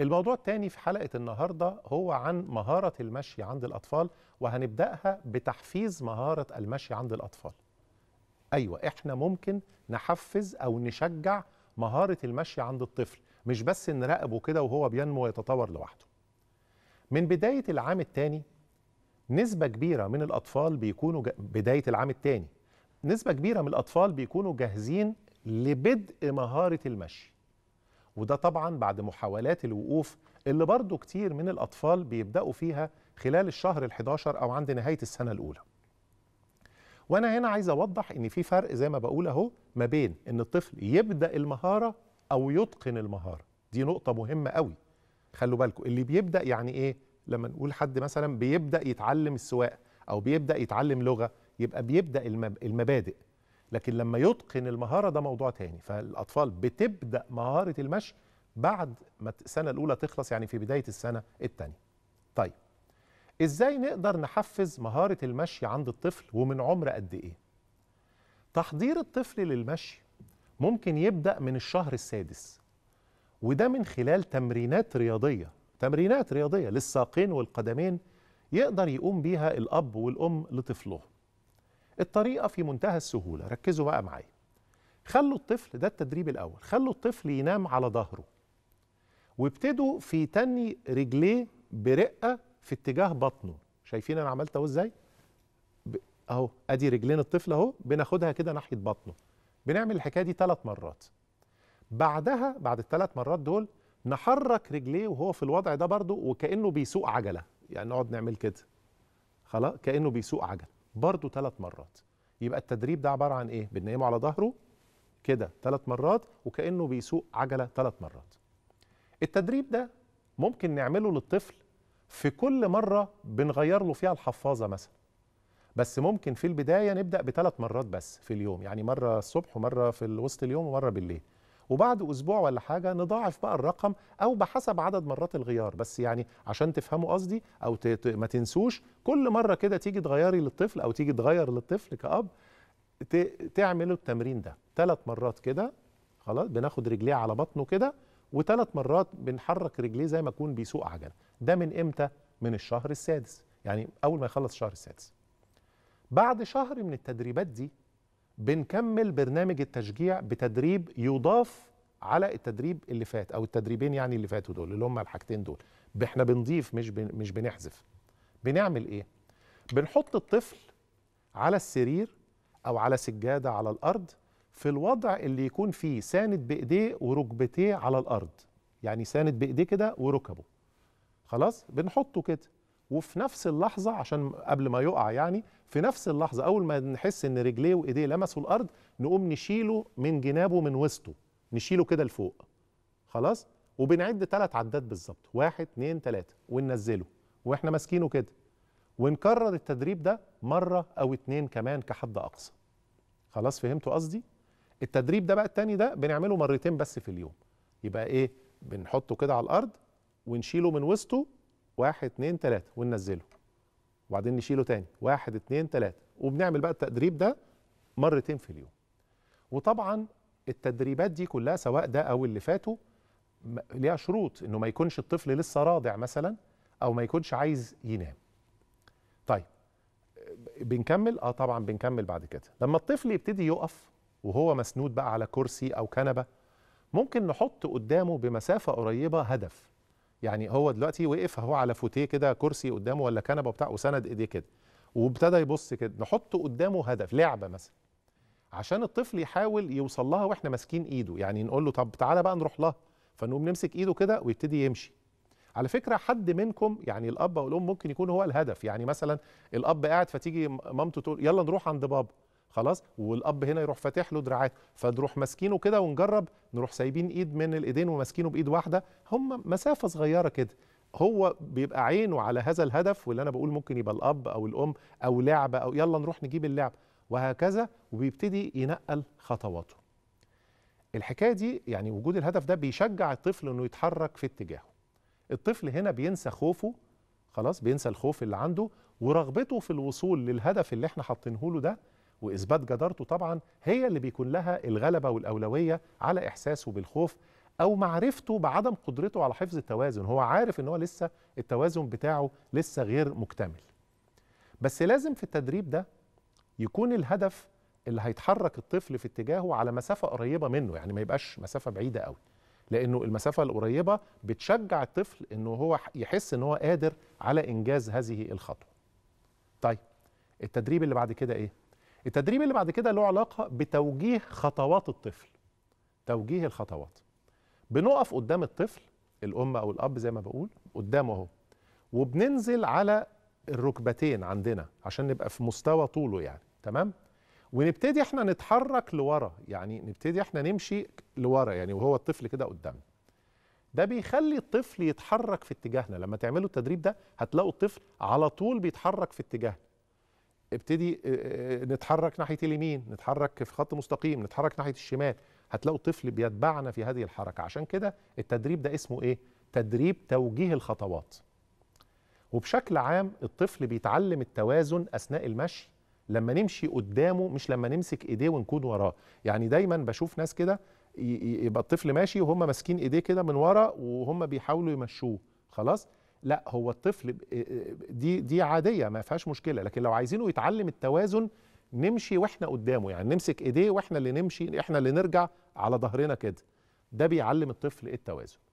الموضوع الثاني في حلقة النهاردة هو عن مهارة المشي عند الأطفال وهنبدأها بتحفيز مهارة المشي عند الأطفال أيوة إحنا ممكن نحفز أو نشجع مهارة المشي عند الطفل مش بس نراقبه كده وهو بينمو ويتطور لوحده من بداية العام الثاني نسبة كبيرة من الأطفال بيكونوا ج... بداية العام الثاني نسبة كبيرة من الأطفال بيكونوا جاهزين لبدء مهارة المشي وده طبعا بعد محاولات الوقوف اللي برضو كتير من الأطفال بيبدأوا فيها خلال الشهر ال11 أو عند نهاية السنة الأولى وأنا هنا عايز أوضح إن في فرق زي ما بقول أهو ما بين إن الطفل يبدأ المهارة أو يتقن المهارة دي نقطة مهمة قوي خلوا بالكم اللي بيبدأ يعني إيه لما نقول حد مثلا بيبدأ يتعلم السواقة أو بيبدأ يتعلم لغة يبقى بيبدأ المبادئ لكن لما يتقن المهاره ده موضوع تاني فالاطفال بتبدا مهاره المشي بعد ما السنه الاولى تخلص يعني في بدايه السنه الثانيه طيب ازاي نقدر نحفز مهاره المشي عند الطفل ومن عمر قد ايه تحضير الطفل للمشي ممكن يبدا من الشهر السادس وده من خلال تمرينات رياضيه تمرينات رياضيه للساقين والقدمين يقدر يقوم بيها الاب والام لطفلهم الطريقه في منتهى السهوله ركزوا بقى معايا خلوا الطفل ده التدريب الاول خلوا الطفل ينام على ظهره وابتدوا في تني رجليه برقه في اتجاه بطنه شايفين انا عملت اهو ازاي اهو ادي رجلين الطفل اهو بناخدها كده ناحيه بطنه بنعمل الحكايه دي ثلاث مرات بعدها بعد الثلاث مرات دول نحرك رجليه وهو في الوضع ده برضه وكانه بيسوق عجله يعني نقعد نعمل كده خلاص كانه بيسوق عجله برضه ثلاث مرات يبقى التدريب ده عباره عن ايه بنقيمه على ظهره كده ثلاث مرات وكانه بيسوق عجله ثلاث مرات التدريب ده ممكن نعمله للطفل في كل مره بنغير له فيها الحفاظه مثلا بس ممكن في البدايه نبدا بثلاث مرات بس في اليوم يعني مره الصبح ومره في وسط اليوم ومره بالليل وبعد اسبوع ولا حاجه نضاعف بقى الرقم او بحسب عدد مرات الغيار بس يعني عشان تفهموا قصدي او ما تنسوش كل مره كده تيجي تغيري للطفل او تيجي تغير للطفل كاب تعملوا التمرين ده ثلاث مرات كده خلاص بناخد رجليه على بطنه كده وثلاث مرات بنحرك رجليه زي ما يكون بيسوق عجله ده من امتى من الشهر السادس يعني اول ما يخلص الشهر السادس بعد شهر من التدريبات دي بنكمل برنامج التشجيع بتدريب يضاف على التدريب اللي فات او التدريبين يعني اللي فاتوا دول اللي هم الحاجتين دول احنا بنضيف مش بن مش بنحذف بنعمل ايه بنحط الطفل على السرير او على سجاده على الارض في الوضع اللي يكون فيه ساند بايديه وركبتيه على الارض يعني ساند بايديه كده وركبه خلاص بنحطه كده وفي نفس اللحظه عشان قبل ما يقع يعني في نفس اللحظه اول ما نحس ان رجليه وايديه لمسوا الارض نقوم نشيله من جنابه من وسطه نشيله كده لفوق خلاص وبنعد ثلاث عدات بالظبط واحد اتنين تلاته وننزله واحنا ماسكينه كده ونكرر التدريب ده مره او اتنين كمان كحد اقصى خلاص فهمتوا قصدي التدريب ده بقى التاني ده بنعمله مرتين بس في اليوم يبقى ايه بنحطه كده على الارض ونشيله من وسطه واحد اتنين تلاته وننزله وبعدين نشيله تاني واحد اتنين تلاته وبنعمل بقى التدريب ده مرتين في اليوم وطبعا التدريبات دي كلها سواء ده او اللي فاتوا ليها شروط انه ما يكونش الطفل لسه راضع مثلا او ما يكونش عايز ينام طيب بنكمل اه طبعا بنكمل بعد كده لما الطفل يبتدي يقف وهو مسنود بقى على كرسي او كنبه ممكن نحط قدامه بمسافه قريبه هدف يعني هو دلوقتي وقف اهو على فوتيه كده كرسي قدامه ولا كنبه وبتاع وسند ايديه كده وابتدى يبص كده نحط قدامه هدف لعبه مثلا عشان الطفل يحاول يوصل لها واحنا ماسكين ايده يعني نقول له طب تعالى بقى نروح لها فنقوم نمسك ايده كده ويبتدي يمشي على فكره حد منكم يعني الاب او الام ممكن يكون هو الهدف يعني مثلا الاب قاعد فتيجي مامته تقول يلا نروح عند بابا خلاص والاب هنا يروح فاتح له دراعات فنروح ماسكينه كده ونجرب نروح سايبين ايد من الايدين وماسكينه بايد واحده هم مسافه صغيره كده هو بيبقى عينه على هذا الهدف واللي انا بقول ممكن يبقى الاب او الام او لعبه او يلا نروح نجيب اللعب وهكذا وبيبتدي ينقل خطواته الحكايه دي يعني وجود الهدف ده بيشجع الطفل انه يتحرك في اتجاهه الطفل هنا بينسى خوفه خلاص بينسى الخوف اللي عنده ورغبته في الوصول للهدف اللي احنا حاطينه له ده واثبات جدارته طبعا هي اللي بيكون لها الغلبه والاولويه على احساسه بالخوف او معرفته بعدم قدرته على حفظ التوازن هو عارف ان هو لسه التوازن بتاعه لسه غير مكتمل بس لازم في التدريب ده يكون الهدف اللي هيتحرك الطفل في اتجاهه على مسافه قريبه منه يعني ما يبقاش مسافه بعيده قوي لانه المسافه القريبه بتشجع الطفل انه هو يحس ان هو قادر على انجاز هذه الخطوه طيب التدريب اللي بعد كده ايه التدريب اللي بعد كده له علاقه بتوجيه خطوات الطفل توجيه الخطوات بنقف قدام الطفل الام او الاب زي ما بقول قدامه اهو وبننزل على الركبتين عندنا عشان نبقى في مستوى طوله يعني تمام ونبتدي احنا نتحرك لورا يعني نبتدي احنا نمشي لورا يعني وهو الطفل كده قدامنا ده بيخلي الطفل يتحرك في اتجاهنا لما تعملوا التدريب ده هتلاقوا الطفل على طول بيتحرك في اتجاهنا ابتدي آه، آه، نتحرك ناحيه اليمين نتحرك في خط مستقيم نتحرك ناحيه الشمال هتلاقوا طفل بيتبعنا في هذه الحركه عشان كده التدريب ده اسمه ايه تدريب توجيه الخطوات وبشكل عام الطفل بيتعلم التوازن اثناء المشي لما نمشي قدامه مش لما نمسك ايديه ونكون وراه يعني دايما بشوف ناس كده يبقى الطفل ماشي وهم ماسكين ايديه كده من ورا وهم بيحاولوا يمشوه خلاص لا هو الطفل آه، آه، دي دي عاديه ما فيهاش مشكله لكن لو عايزينه يتعلم التوازن نمشي واحنا قدامه يعني نمسك ايديه واحنا اللي نمشي احنا اللي نرجع على ظهرنا كده ده بيعلم الطفل ايه التوازن